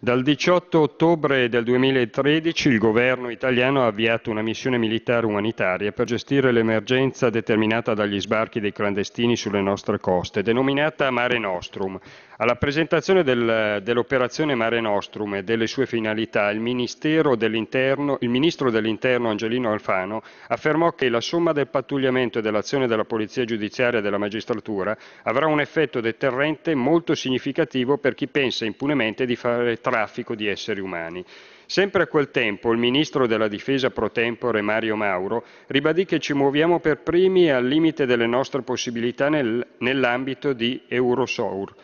Dal 18 ottobre del 2013 il governo italiano ha avviato una missione militare umanitaria per gestire l'emergenza determinata dagli sbarchi dei clandestini sulle nostre coste, denominata Mare Nostrum, alla presentazione del, dell'operazione Mare Nostrum e delle sue finalità, il, il, ministro dell'Interno Angelino Alfano affermò che la somma del pattugliamento e dell'azione della Polizia Giudiziaria e della Magistratura avrà un effetto deterrente molto significativo per chi pensa impunemente di fare traffico di esseri umani. Sempre a quel tempo il ministro della difesa pro tempore Mario Mauro ribadì che ci muoviamo per primi al limite delle nostre possibilità nel, nell'ambito di Eurosour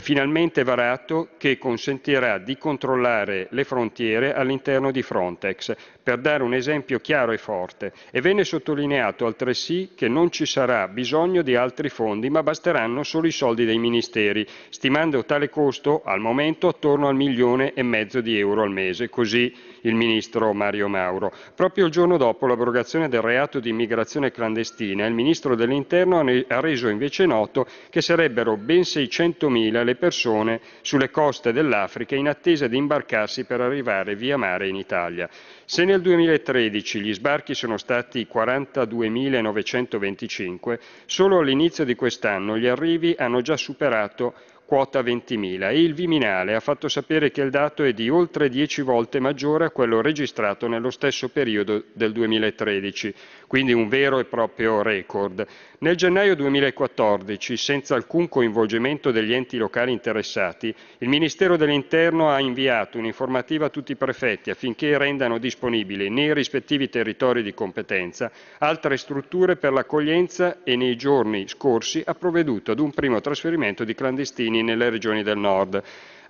finalmente varato che consentirà di controllare le frontiere all'interno di Frontex, per dare un esempio chiaro e forte, e venne sottolineato altresì che non ci sarà bisogno di altri fondi, ma basteranno solo i soldi dei ministeri, stimando tale costo al momento attorno al milione e mezzo di euro al mese, così il ministro Mario Mauro. Proprio il giorno dopo l'abrogazione del reato di immigrazione clandestina, il ministro dell'Interno ha reso invece noto che sarebbero ben 600.000 alle persone sulle coste dell'Africa in attesa di imbarcarsi per arrivare via mare in Italia. Se nel 2013 gli sbarchi sono stati 42.925, solo all'inizio di quest'anno gli arrivi hanno già superato quota 20.000 e il Viminale ha fatto sapere che il dato è di oltre 10 volte maggiore a quello registrato nello stesso periodo del 2013, quindi un vero e proprio record. Nel gennaio 2014, senza alcun coinvolgimento degli enti locali interessati, il Ministero dell'Interno ha inviato un'informativa a tutti i prefetti affinché rendano disponibili nei rispettivi territori di competenza altre strutture per l'accoglienza e nei giorni scorsi ha provveduto ad un primo trasferimento di clandestini nelle regioni del nord.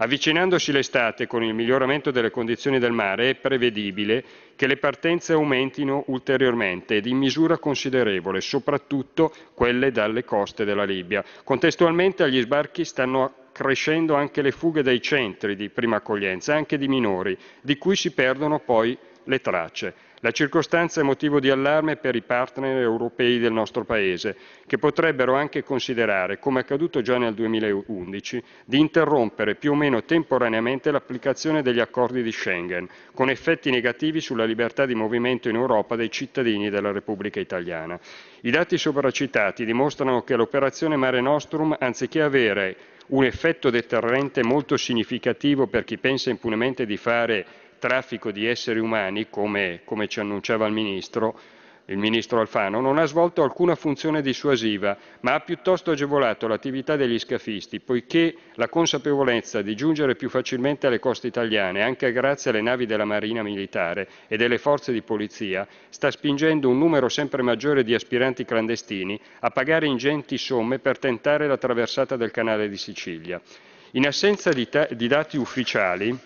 Avvicinandosi l'estate con il miglioramento delle condizioni del mare è prevedibile che le partenze aumentino ulteriormente ed in misura considerevole, soprattutto quelle dalle coste della Libia. Contestualmente agli sbarchi stanno crescendo anche le fughe dai centri di prima accoglienza, anche di minori, di cui si perdono poi le tracce. La circostanza è motivo di allarme per i partner europei del nostro Paese, che potrebbero anche considerare, come accaduto già nel 2011, di interrompere più o meno temporaneamente l'applicazione degli accordi di Schengen, con effetti negativi sulla libertà di movimento in Europa dei cittadini della Repubblica italiana. I dati sopracitati dimostrano che l'operazione Mare Nostrum, anziché avere un effetto deterrente molto significativo per chi pensa impunemente di fare traffico di esseri umani, come, come ci annunciava il Ministro, il ministro Alfano, non ha svolto alcuna funzione dissuasiva, ma ha piuttosto agevolato l'attività degli scafisti, poiché la consapevolezza di giungere più facilmente alle coste italiane, anche grazie alle navi della Marina Militare e delle forze di polizia, sta spingendo un numero sempre maggiore di aspiranti clandestini a pagare ingenti somme per tentare la traversata del canale di Sicilia. In assenza di, di dati ufficiali,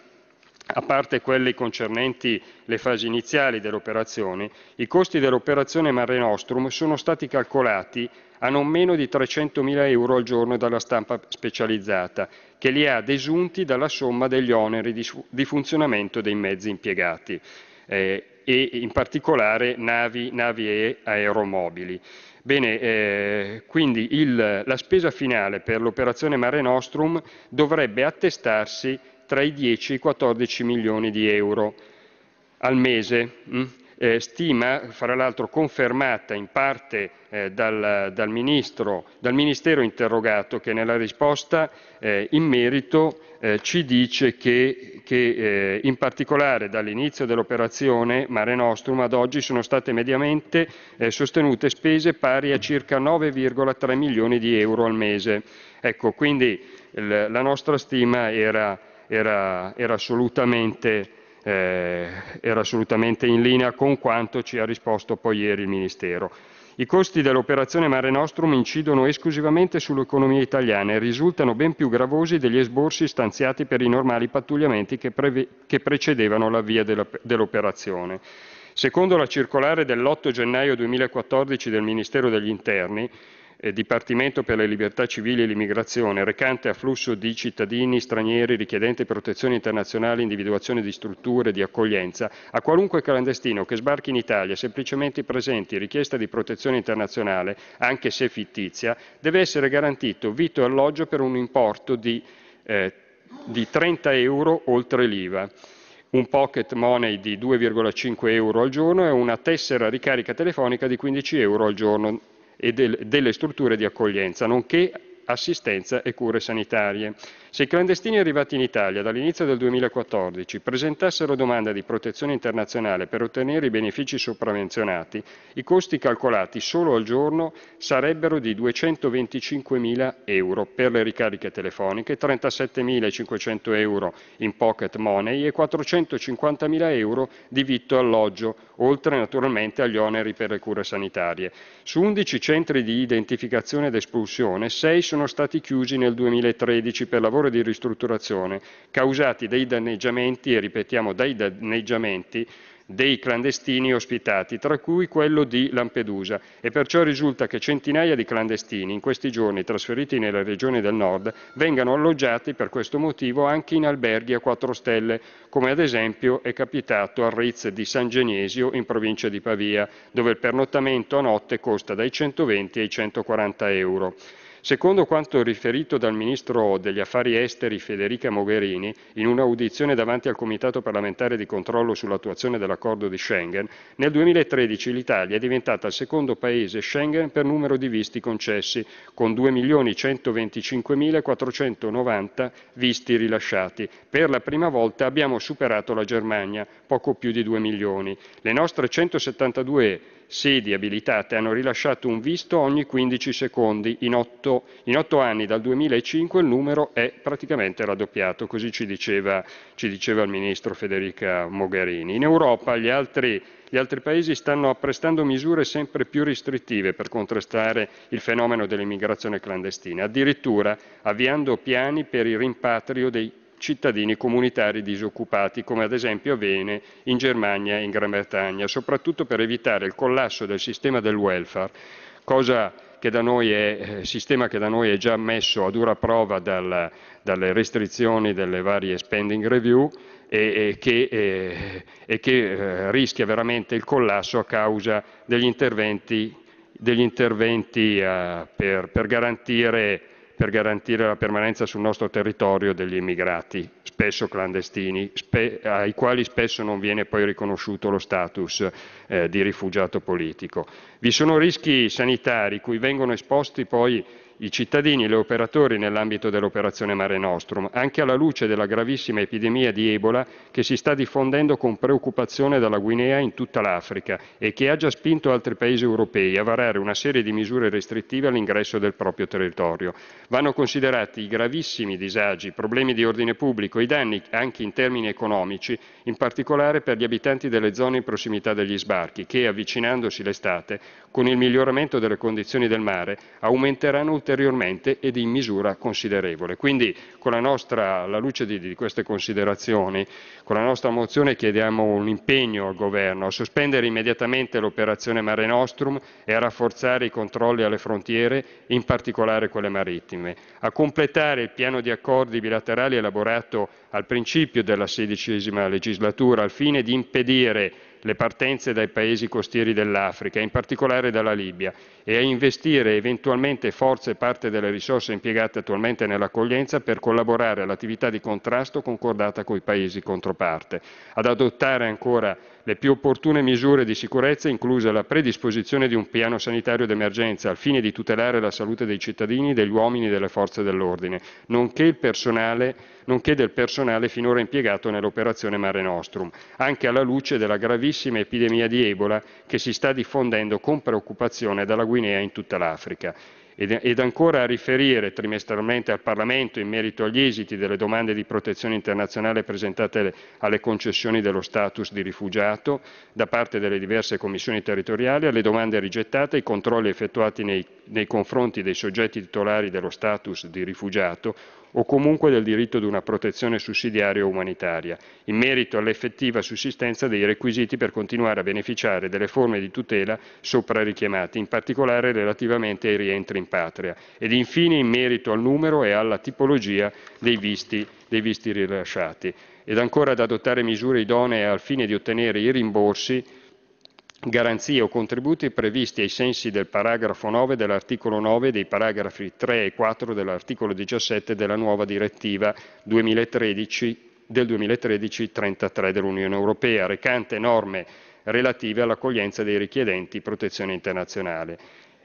a parte quelli concernenti le fasi iniziali dell'operazione, i costi dell'operazione Mare Nostrum sono stati calcolati a non meno di 300.000 euro al giorno dalla stampa specializzata, che li ha desunti dalla somma degli oneri di, funzionamento dei mezzi impiegati. Eh, e in particolare navi, navi e aeromobili. Bene, eh, quindi il, la spesa finale per l'operazione Mare Nostrum dovrebbe attestarsi tra i 10 e i 14 milioni di euro al mese. Mm? Eh, stima, fra l'altro confermata in parte eh, dal, dal, ministro, dal, Ministero interrogato, che nella risposta eh, in merito eh, ci dice che, che eh, in particolare dall'inizio dell'operazione Mare Nostrum ad oggi sono state mediamente sostenute spese pari a circa 9,3 milioni di euro al mese. Ecco, quindi la nostra stima era era, era, assolutamente, eh, era assolutamente in linea con quanto ci ha risposto poi ieri il Ministero. I costi dell'operazione Mare Nostrum incidono esclusivamente sull'economia italiana e risultano ben più gravosi degli esborsi stanziati per i normali pattugliamenti che, preve- che precedevano l'avvio della- dell'operazione. Secondo la circolare dell'8 gennaio 2014 del Ministero degli Interni, eh, Dipartimento per le libertà civili e l'immigrazione, recante afflusso di cittadini stranieri richiedenti protezione internazionale, individuazione di strutture di accoglienza, a qualunque clandestino che sbarchi in Italia semplicemente presenti richiesta di protezione internazionale, anche se fittizia, deve essere garantito vito e alloggio per un importo di, eh, di 30 euro oltre l'IVA un pocket money di 2,5 euro al giorno e una tessera ricarica telefonica di 15 euro al giorno e del, delle strutture di accoglienza, nonché assistenza e cure sanitarie. Se i clandestini arrivati in Italia dall'inizio del 2014 presentassero domanda di protezione internazionale per ottenere i benefici sopravvenzionati, i costi calcolati solo al giorno sarebbero di 225.000 euro per le ricariche telefoniche, 37.500 euro in pocket money e 450.000 euro di vitto e alloggio, oltre naturalmente agli oneri per le cure sanitarie. Su 11 centri di identificazione ed espulsione, 6 sono sono stati chiusi nel 2013 per lavoro di ristrutturazione, causati dai danneggiamenti, e ripetiamo dai danneggiamenti, dei clandestini ospitati, tra cui quello di Lampedusa, e perciò risulta che centinaia di clandestini in questi giorni trasferiti nelle regioni del nord vengano alloggiati per questo motivo anche in alberghi a quattro stelle, come ad esempio è capitato a Riz di San Genesio in provincia di Pavia, dove il pernottamento a notte costa dai 120 ai 140 euro. Secondo quanto riferito dal ministro degli affari esteri Federica Mogherini in un'audizione davanti al Comitato parlamentare di controllo sull'attuazione dell'accordo di Schengen, nel 2013 l'Italia è diventata il secondo paese Schengen per numero di visti concessi, con 2.125.490 visti rilasciati. Per la prima volta abbiamo superato la Germania, poco più di 2 milioni. Le nostre 172 sedi abilitate hanno rilasciato un visto ogni 15 secondi. In 8, in 8 anni, dal 2005, il numero è praticamente raddoppiato, così ci diceva, ci diceva il ministro Federica Mogherini. In Europa gli altri gli altri paesi stanno apprestando misure sempre più restrittive per contrastare il fenomeno dell'immigrazione clandestina, addirittura avviando piani per il rimpatrio dei cittadini comunitari disoccupati, come ad esempio avviene in Germania e in Gran Bretagna, soprattutto per evitare il collasso del sistema del welfare, che è, eh, sistema che da noi è già messo a dura prova dal, dalle restrizioni delle varie spending review e, e che, e, eh, e che eh, rischia veramente il collasso a causa degli interventi, degli interventi eh, per, per garantire per garantire la permanenza sul nostro territorio degli immigrati, spesso clandestini, spe ai quali spesso non viene poi riconosciuto lo status eh, di rifugiato politico. Vi sono rischi sanitari cui vengono esposti poi i cittadini e gli operatori nell'ambito dell'operazione Mare Nostrum, anche alla luce della gravissima epidemia di Ebola che si sta diffondendo con preoccupazione dalla Guinea in tutta l'Africa e che ha già spinto altri paesi europei a varare una serie di misure restrittive all'ingresso del proprio territorio. Vanno considerati i gravissimi disagi, i problemi di ordine pubblico, i danni anche in termini economici, in particolare per gli abitanti delle zone in prossimità degli sbarchi che, avvicinandosi l'estate, con il miglioramento delle condizioni del mare, aumenteranno ulteriormente ed in misura considerevole. Quindi, nostra, alla luce di, di, queste considerazioni, con la nostra mozione chiediamo un impegno al Governo a sospendere immediatamente l'operazione Mare Nostrum e a rafforzare i controlli alle frontiere, in particolare quelle marittime, a completare il piano di accordi bilaterali elaborato al principio della sedicesima legislatura al fine di impedire le partenze dai paesi costieri dell'Africa, in particolare dalla Libia, e a investire eventualmente forze e parte delle risorse impiegate attualmente nell'accoglienza per collaborare all'attività di contrasto concordata con i paesi controparte, ad adottare ancora le più opportune misure di sicurezza, inclusa la predisposizione di un piano sanitario d'emergenza al fine di tutelare la salute dei cittadini, degli uomini e delle forze dell'ordine, nonché, nonché del personale finora impiegato nell'operazione Mare Nostrum, anche alla luce della gravissima epidemia di Ebola che si sta diffondendo con preoccupazione dalla Guinea in tutta l'Africa ed, ed ancora a riferire trimestralmente al Parlamento in merito agli esiti delle domande di protezione internazionale presentate alle concessioni dello status di rifugiato da parte delle diverse commissioni territoriali, alle domande rigettate, ai controlli effettuati nei, nei confronti dei soggetti titolari dello status di rifugiato o comunque del diritto ad una protezione sussidiaria o umanitaria, in merito all'effettiva sussistenza dei requisiti per continuare a beneficiare delle forme di tutela sopra richiamate, in particolare relativamente ai rientri in patria, ed infine in merito al numero e alla tipologia dei visti, dei visti rilasciati, ed ancora ad adottare misure idonee al fine di ottenere i rimborsi garanzie o contributi previsti ai sensi del paragrafo 9 dell'articolo 9 e dei paragrafi 3 e 4 dell'articolo 17 della nuova direttiva 2013 del 2013 33 dell'Unione Europea, recante norme relative all'accoglienza dei richiedenti protezione internazionale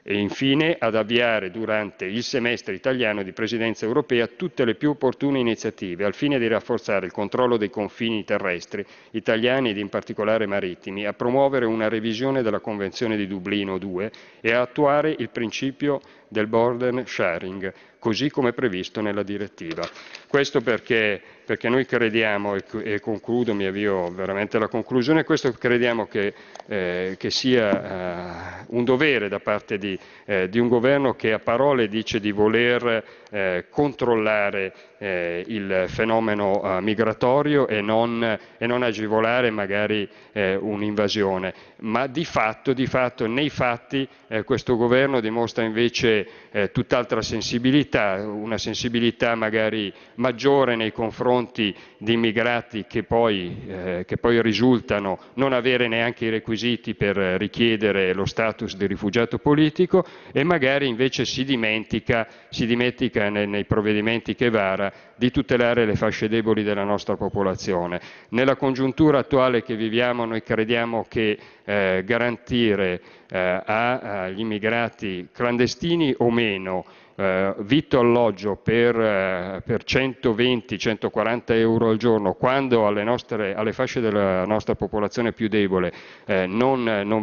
e infine ad avviare durante il semestre italiano di presidenza europea tutte le più opportune iniziative al fine di rafforzare il controllo dei confini terrestri italiani ed in particolare marittimi, a promuovere una revisione della Convenzione di Dublino II e a attuare il principio del border sharing, così come previsto nella direttiva. Questo perché, perché noi crediamo, e, concludo, mi avvio veramente alla conclusione, questo crediamo che, eh, che sia eh, un dovere da parte di, eh, di, un governo che a parole dice di voler eh, controllare eh, il fenomeno eh, migratorio e non, e non, agevolare magari un'invasione, ma di fatto, di fatto nei fatti questo governo dimostra invece tutt'altra sensibilità sensibilità, una sensibilità magari maggiore nei confronti di immigrati che poi, eh, che poi risultano non avere neanche i requisiti per richiedere lo status di rifugiato politico e magari invece si dimentica, si dimentica nei, nei provvedimenti che vara di tutelare le fasce deboli della nostra popolazione. Nella congiuntura attuale che viviamo noi crediamo che eh, garantire eh, agli immigrati clandestini o meno eh, vitto alloggio per, eh, per 120-140 euro al giorno, quando alle, nostre, alle, fasce della nostra popolazione più debole eh, non, non, eh, non,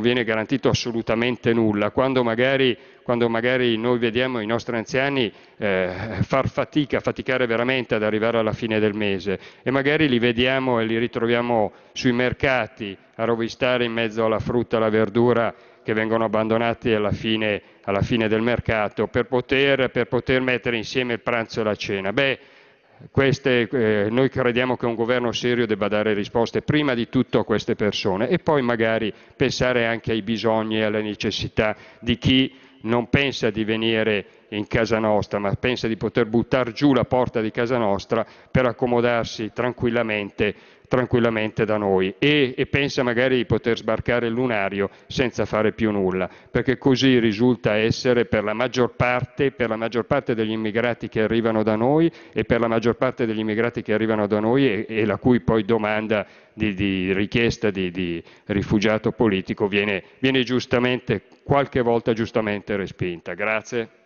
viene garantito assolutamente nulla, quando magari, quando magari noi vediamo i nostri anziani eh, far fatica, faticare veramente ad arrivare alla fine del mese e magari li vediamo e li ritroviamo sui mercati a rovistare in mezzo alla frutta, alla verdura che vengono abbandonati alla fine, alla fine del mercato per poter, per poter, mettere insieme il pranzo e la cena. Beh, queste, eh, noi crediamo che un governo serio debba dare risposte prima di tutto a queste persone e poi magari pensare anche ai bisogni e alle necessità di chi non pensa di venire in casa nostra, ma pensa di poter buttare giù la porta di casa nostra per accomodarsi tranquillamente tranquillamente da noi e, e pensa magari di poter sbarcare il lunario senza fare più nulla, perché così risulta essere per la maggior parte, per la maggior parte degli immigrati che arrivano da noi e per la maggior parte degli immigrati che arrivano da noi e, e la cui poi domanda di, di richiesta di, di, rifugiato politico viene, viene giustamente, qualche volta giustamente respinta. Grazie.